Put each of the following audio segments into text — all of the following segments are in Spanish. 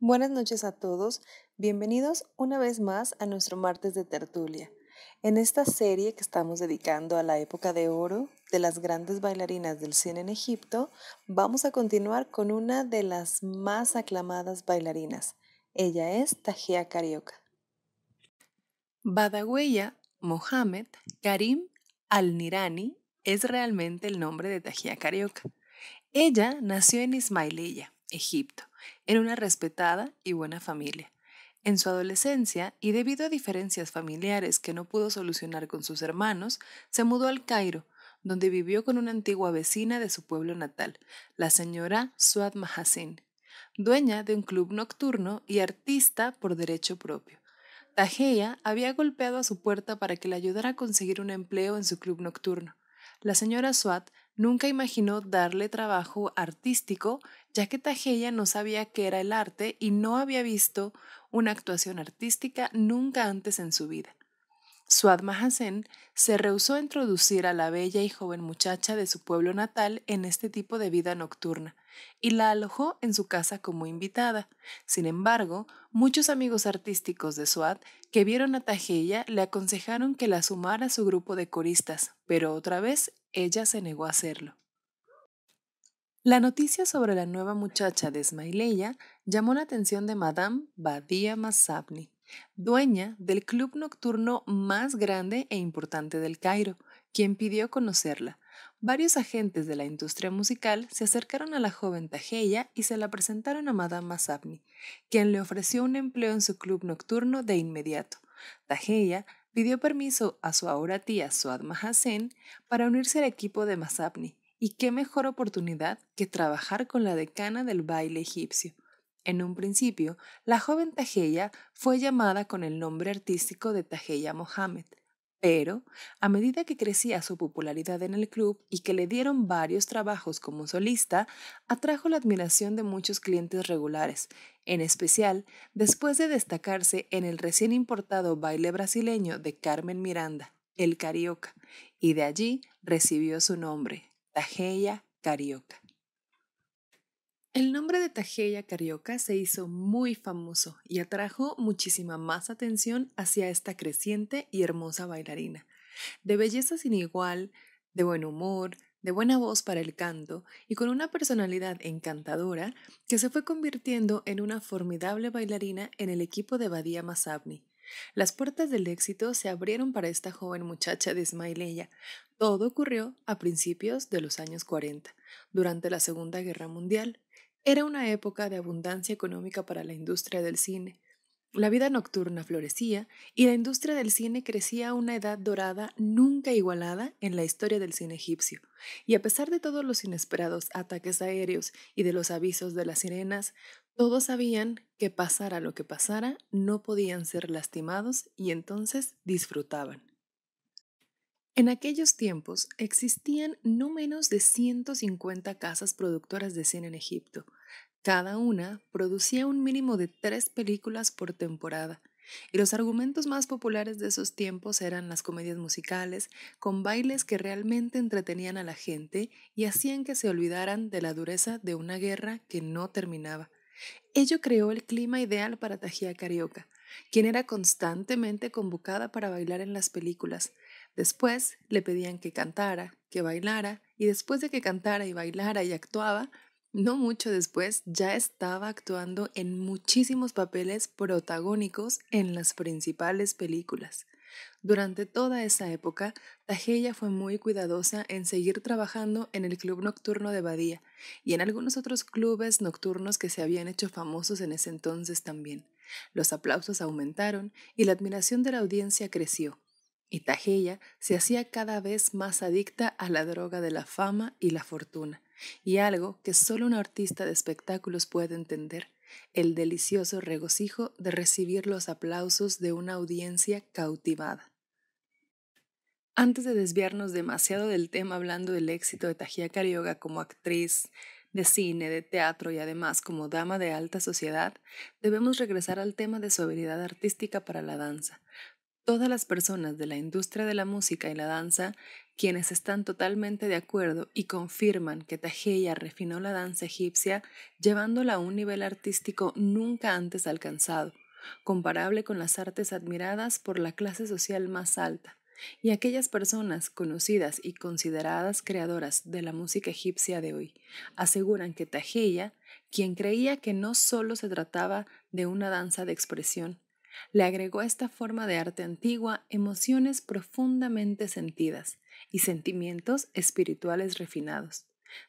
Buenas noches a todos, bienvenidos una vez más a nuestro martes de tertulia. En esta serie que estamos dedicando a la época de oro de las grandes bailarinas del cine en Egipto, vamos a continuar con una de las más aclamadas bailarinas. Ella es Tajia Carioca. Badagüeya Mohamed Karim Al-Nirani es realmente el nombre de Tajia Carioca. Ella nació en Ismailia, Egipto, en una respetada y buena familia. En su adolescencia, y debido a diferencias familiares que no pudo solucionar con sus hermanos, se mudó al Cairo, donde vivió con una antigua vecina de su pueblo natal, la señora Suad Mahasin, dueña de un club nocturno y artista por derecho propio. Tajea había golpeado a su puerta para que le ayudara a conseguir un empleo en su club nocturno. La señora Suad nunca imaginó darle trabajo artístico ya que Tajeya no sabía qué era el arte y no había visto una actuación artística nunca antes en su vida. Suad Mahasen se rehusó a introducir a la bella y joven muchacha de su pueblo natal en este tipo de vida nocturna y la alojó en su casa como invitada. Sin embargo, muchos amigos artísticos de Suad que vieron a Tajeya le aconsejaron que la sumara a su grupo de coristas, pero otra vez ella se negó a hacerlo. La noticia sobre la nueva muchacha de Smileya llamó la atención de Madame Badia Masabni, dueña del club nocturno más grande e importante del Cairo, quien pidió conocerla. Varios agentes de la industria musical se acercaron a la joven Tajeya y se la presentaron a Madame Masabni, quien le ofreció un empleo en su club nocturno de inmediato. Tajeya pidió permiso a su ahora tía Suad Mahasen para unirse al equipo de Masabni. Y qué mejor oportunidad que trabajar con la decana del baile egipcio. En un principio, la joven Tajeya fue llamada con el nombre artístico de Tajeya Mohamed, pero a medida que crecía su popularidad en el club y que le dieron varios trabajos como solista, atrajo la admiración de muchos clientes regulares, en especial después de destacarse en el recién importado baile brasileño de Carmen Miranda, el Carioca, y de allí recibió su nombre, Tajeya Carioca. El nombre de Tajeya Carioca se hizo muy famoso y atrajo muchísima más atención hacia esta creciente y hermosa bailarina. De belleza sin igual, de buen humor, de buena voz para el canto y con una personalidad encantadora que se fue convirtiendo en una formidable bailarina en el equipo de Badia Masabni. Las puertas del éxito se abrieron para esta joven muchacha de Ismaileya, todo ocurrió a principios de los años 40, durante la Segunda Guerra Mundial. Era una época de abundancia económica para la industria del cine. La vida nocturna florecía y la industria del cine crecía a una edad dorada nunca igualada en la historia del cine egipcio. Y a pesar de todos los inesperados ataques aéreos y de los avisos de las sirenas, todos sabían que pasara lo que pasara, no podían ser lastimados y entonces disfrutaban. En aquellos tiempos existían no menos de 150 casas productoras de cine en Egipto. Cada una producía un mínimo de tres películas por temporada, y los argumentos más populares de esos tiempos eran las comedias musicales, con bailes que realmente entretenían a la gente y hacían que se olvidaran de la dureza de una guerra que no terminaba. Ello creó el clima ideal para Tajía Carioca, quien era constantemente convocada para bailar en las películas, Después le pedían que cantara, que bailara, y después de que cantara y bailara y actuaba, no mucho después ya estaba actuando en muchísimos papeles protagónicos en las principales películas. Durante toda esa época, Tajella fue muy cuidadosa en seguir trabajando en el Club Nocturno de Badía y en algunos otros clubes nocturnos que se habían hecho famosos en ese entonces también. Los aplausos aumentaron y la admiración de la audiencia creció. Y se hacía cada vez más adicta a la droga de la fama y la fortuna, y algo que solo un artista de espectáculos puede entender, el delicioso regocijo de recibir los aplausos de una audiencia cautivada. Antes de desviarnos demasiado del tema hablando del éxito de Tajia Carioga como actriz de cine, de teatro y además como dama de alta sociedad, debemos regresar al tema de su habilidad artística para la danza, todas las personas de la industria de la música y la danza quienes están totalmente de acuerdo y confirman que Tajeya refinó la danza egipcia llevándola a un nivel artístico nunca antes alcanzado, comparable con las artes admiradas por la clase social más alta, y aquellas personas conocidas y consideradas creadoras de la música egipcia de hoy aseguran que Tajeya, quien creía que no solo se trataba de una danza de expresión, le agregó a esta forma de arte antigua emociones profundamente sentidas y sentimientos espirituales refinados.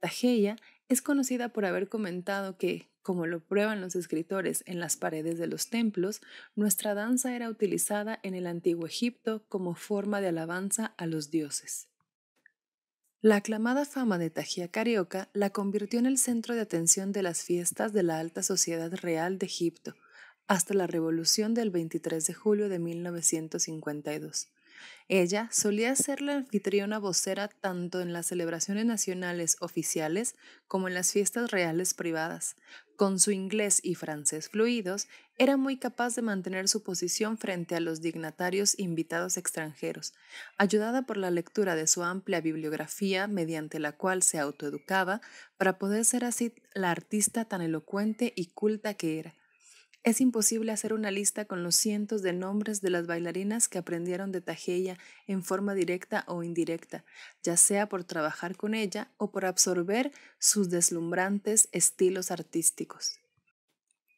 Tajeya es conocida por haber comentado que, como lo prueban los escritores en las paredes de los templos, nuestra danza era utilizada en el antiguo Egipto como forma de alabanza a los dioses. La aclamada fama de Tajia Carioca la convirtió en el centro de atención de las fiestas de la alta sociedad real de Egipto, hasta la revolución del 23 de julio de 1952. Ella solía ser la anfitriona vocera tanto en las celebraciones nacionales oficiales como en las fiestas reales privadas. Con su inglés y francés fluidos, era muy capaz de mantener su posición frente a los dignatarios invitados extranjeros. Ayudada por la lectura de su amplia bibliografía, mediante la cual se autoeducaba, para poder ser así la artista tan elocuente y culta que era. Es imposible hacer una lista con los cientos de nombres de las bailarinas que aprendieron de Tajeya en forma directa o indirecta, ya sea por trabajar con ella o por absorber sus deslumbrantes estilos artísticos.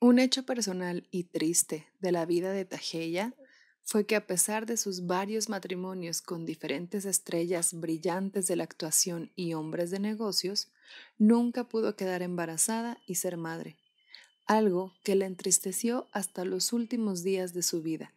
Un hecho personal y triste de la vida de Tajeya fue que a pesar de sus varios matrimonios con diferentes estrellas brillantes de la actuación y hombres de negocios, nunca pudo quedar embarazada y ser madre algo que la entristeció hasta los últimos días de su vida.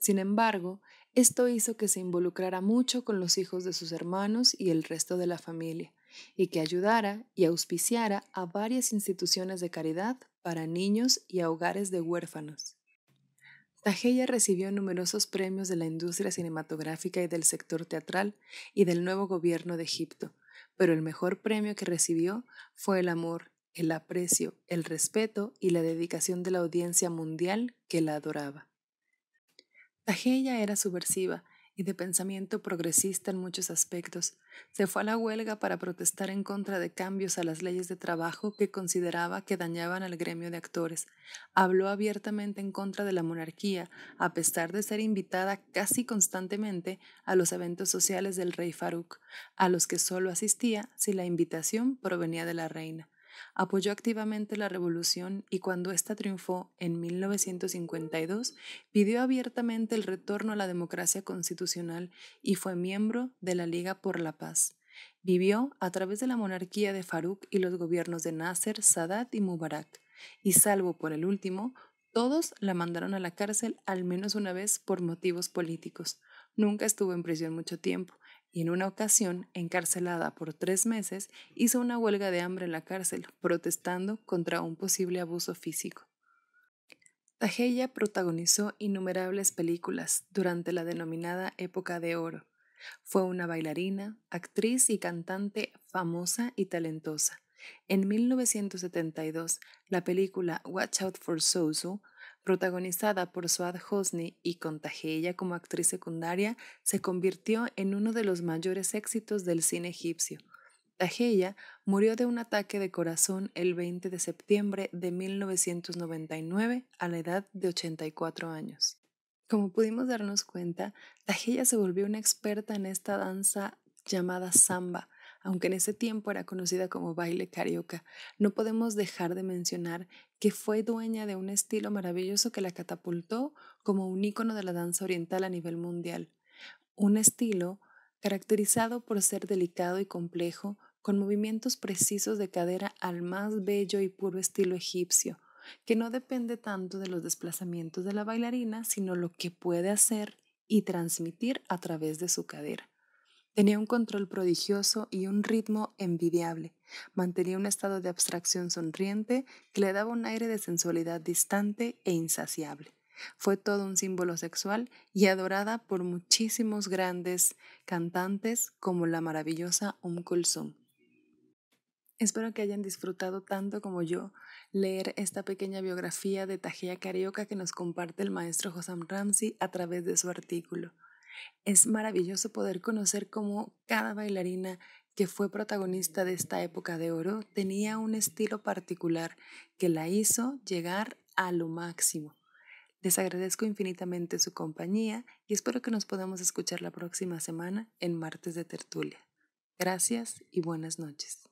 Sin embargo, esto hizo que se involucrara mucho con los hijos de sus hermanos y el resto de la familia, y que ayudara y auspiciara a varias instituciones de caridad para niños y a hogares de huérfanos. Tajella recibió numerosos premios de la industria cinematográfica y del sector teatral y del nuevo gobierno de Egipto, pero el mejor premio que recibió fue el amor el aprecio, el respeto y la dedicación de la audiencia mundial que la adoraba. Tajella era subversiva y de pensamiento progresista en muchos aspectos. Se fue a la huelga para protestar en contra de cambios a las leyes de trabajo que consideraba que dañaban al gremio de actores. Habló abiertamente en contra de la monarquía, a pesar de ser invitada casi constantemente a los eventos sociales del rey Farouk, a los que solo asistía si la invitación provenía de la reina apoyó activamente la revolución y cuando ésta triunfó en 1952, pidió abiertamente el retorno a la democracia constitucional y fue miembro de la Liga por la Paz. Vivió a través de la monarquía de Farouk y los gobiernos de Nasser, Sadat y Mubarak, y salvo por el último, todos la mandaron a la cárcel al menos una vez por motivos políticos. Nunca estuvo en prisión mucho tiempo y en una ocasión, encarcelada por tres meses, hizo una huelga de hambre en la cárcel, protestando contra un posible abuso físico. Tajella protagonizó innumerables películas durante la denominada época de oro. Fue una bailarina, actriz y cantante famosa y talentosa. En 1972, la película Watch Out for Soso protagonizada por Suad Hosni y con Taheya como actriz secundaria, se convirtió en uno de los mayores éxitos del cine egipcio. Taheya murió de un ataque de corazón el 20 de septiembre de 1999 a la edad de 84 años. Como pudimos darnos cuenta, Taheya se volvió una experta en esta danza llamada samba, aunque en ese tiempo era conocida como baile carioca, no podemos dejar de mencionar que fue dueña de un estilo maravilloso que la catapultó como un ícono de la danza oriental a nivel mundial. Un estilo caracterizado por ser delicado y complejo, con movimientos precisos de cadera al más bello y puro estilo egipcio, que no depende tanto de los desplazamientos de la bailarina, sino lo que puede hacer y transmitir a través de su cadera. Tenía un control prodigioso y un ritmo envidiable. Mantenía un estado de abstracción sonriente que le daba un aire de sensualidad distante e insaciable. Fue todo un símbolo sexual y adorada por muchísimos grandes cantantes como la maravillosa Um Kulsum. Espero que hayan disfrutado tanto como yo leer esta pequeña biografía de Tajía Carioca que nos comparte el maestro Josam Ramsey a través de su artículo. Es maravilloso poder conocer cómo cada bailarina que fue protagonista de esta época de oro tenía un estilo particular que la hizo llegar a lo máximo. Les agradezco infinitamente su compañía y espero que nos podamos escuchar la próxima semana en Martes de Tertulia. Gracias y buenas noches.